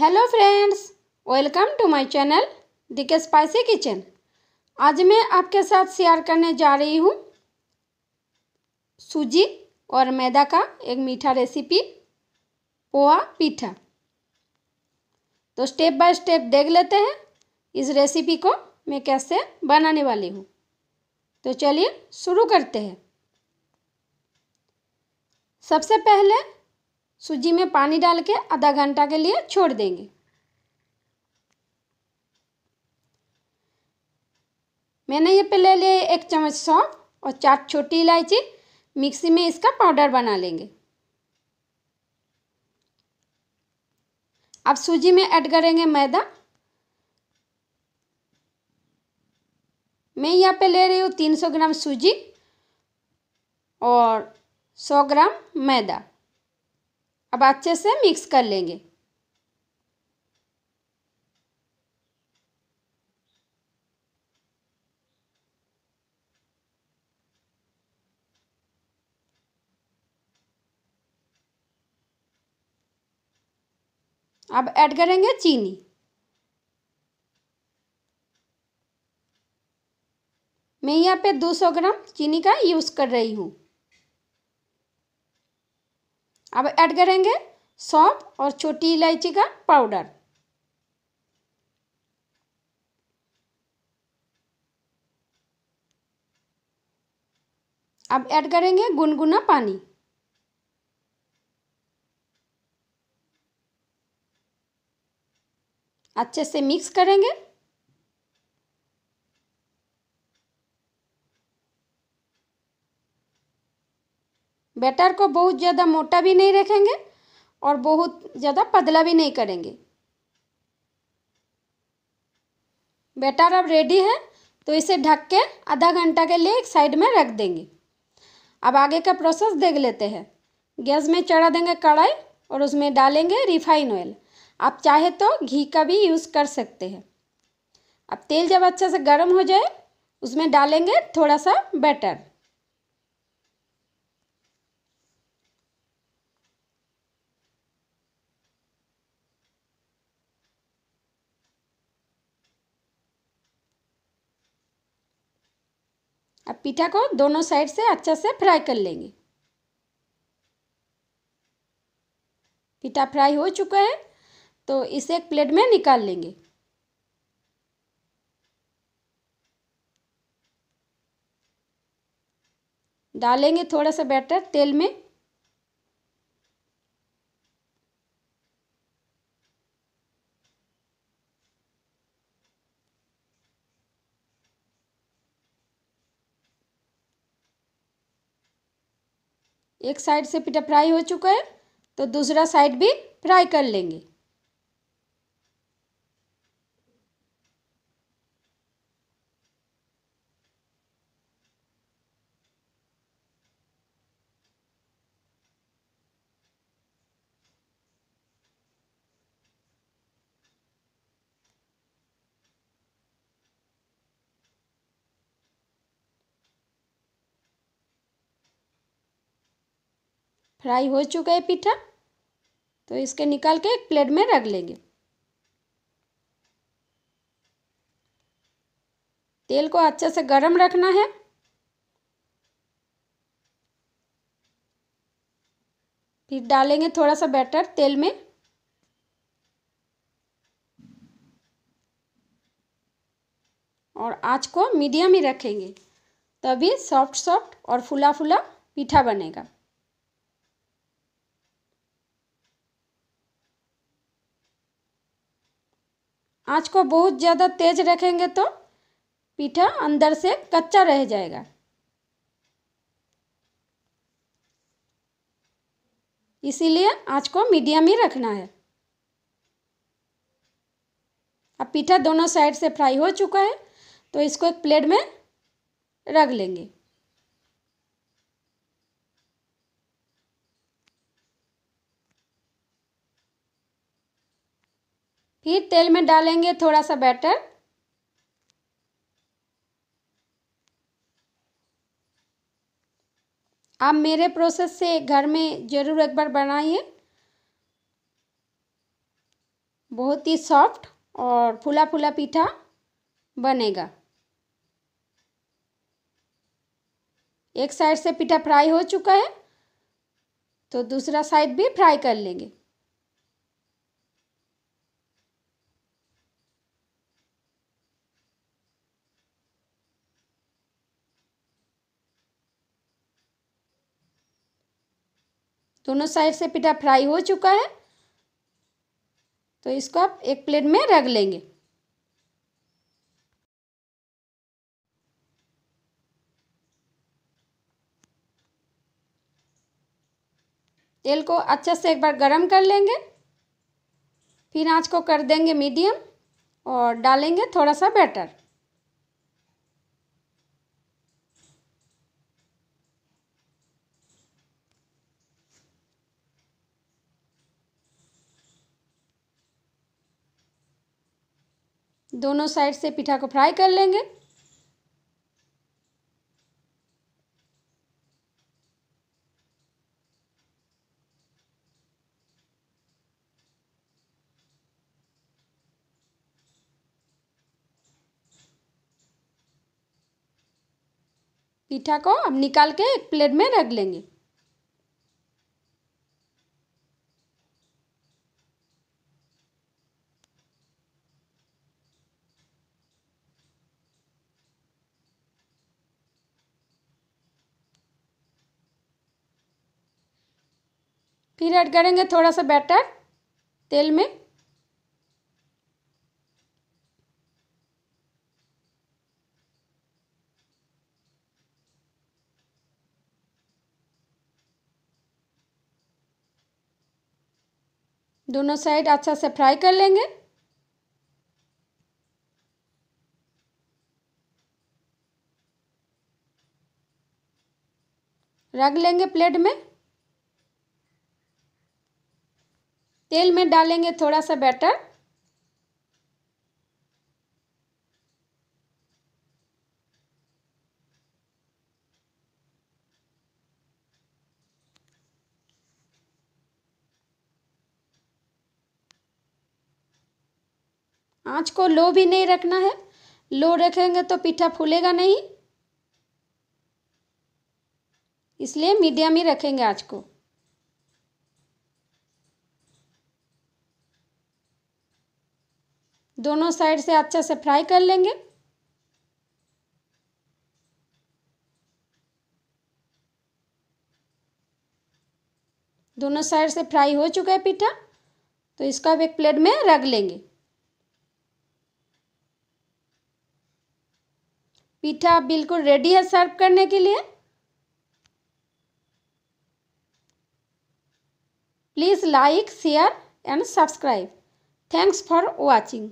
hello friends welcome to my channel दिके spicy kitchen आज मैं आपके साथ शेयर करने जा रही हूँ सूजी और मैदा का एक मीठा रेसिपी पोहा पीठा तो स्टेप बाय स्टेप देख लेते हैं इस रेसिपी को मैं कैसे बनाने वाली हूँ तो चलिए शुरू करते हैं सबसे पहले सूजी में पानी डाल के आधा घंटा के लिए छोड़ देंगे मैंने ये पे ले लिए एक चम्मच सौंफ और चार छोटी इलायची मिक्सी में इसका पाउडर बना लेंगे अब सूजी में ऐड करेंगे मैदा मैं यहाँ पे ले रही हूँ 300 ग्राम सूजी और 100 ग्राम मैदा अब अच्छे से मिक्स कर लेंगे अब ऐड करेंगे चीनी मैं यहाँ पे 200 ग्राम चीनी का यूज़ कर रही हूँ अब ऐड करेंगे सौंप और छोटी इलायची का पाउडर अब ऐड करेंगे गुनगुना पानी अच्छे से मिक्स करेंगे बैटर को बहुत ज़्यादा मोटा भी नहीं रखेंगे और बहुत ज़्यादा पतला भी नहीं करेंगे बैटर अब रेडी है तो इसे ढक के आधा घंटा के लिए एक साइड में रख देंगे अब आगे का प्रोसेस देख लेते हैं गैस में चढ़ा देंगे कढ़ाई और उसमें डालेंगे रिफाइन ऑयल आप चाहे तो घी का भी यूज़ कर सकते हैं अब तेल जब अच्छे से गर्म हो जाए उसमें डालेंगे थोड़ा सा बैटर अब पीठा को दोनों साइड से अच्छा से फ्राई कर लेंगे पीठा फ्राई हो चुका है तो इसे एक प्लेट में निकाल लेंगे डालेंगे थोड़ा सा बैटर तेल में एक साइड से पिटा फ्राई हो चुका है तो दूसरा साइड भी फ्राई कर लेंगे फ्राई हो चुका है पीठा तो इसके निकाल के एक प्लेट में रख लेंगे तेल को अच्छे से गरम रखना है फिर डालेंगे थोड़ा सा बैटर तेल में और आँच को मीडियम ही रखेंगे तभी सॉफ्ट सॉफ्ट और फुला फुला पीठा बनेगा आँच को बहुत ज़्यादा तेज रखेंगे तो पीठा अंदर से कच्चा रह जाएगा इसीलिए आँच को मीडियम ही रखना है अब पीठा दोनों साइड से फ्राई हो चुका है तो इसको एक प्लेट में रख लेंगे फिर तेल में डालेंगे थोड़ा सा बैटर आप मेरे प्रोसेस से घर में ज़रूर एक बार बनाइए बहुत ही सॉफ्ट और फूला फूला पीठा बनेगा एक साइड से पीठा फ्राई हो चुका है तो दूसरा साइड भी फ्राई कर लेंगे दोनों साइड से पिठा फ्राई हो चुका है तो इसको आप एक प्लेट में रख लेंगे तेल को अच्छे से एक बार गरम कर लेंगे फिर आंच को कर देंगे मीडियम और डालेंगे थोड़ा सा बैटर दोनों साइड से पिठा को फ्राई कर लेंगे पीठा को अब निकाल के एक प्लेट में रख लेंगे फिर ऐड करेंगे थोड़ा सा बैटर तेल में दोनों साइड अच्छा से फ्राई कर लेंगे रख लेंगे प्लेट में तेल में डालेंगे थोड़ा सा बैटर आँच को लो भी नहीं रखना है लो रखेंगे तो पीठा फूलेगा नहीं इसलिए मीडियम ही रखेंगे आँच को दोनों साइड से अच्छा से फ्राई कर लेंगे दोनों साइड से फ्राई हो चुका है पिठा तो इसको अब एक प्लेट में रख लेंगे पिठा बिल्कुल रेडी है सर्व करने के लिए please like share and subscribe thanks for watching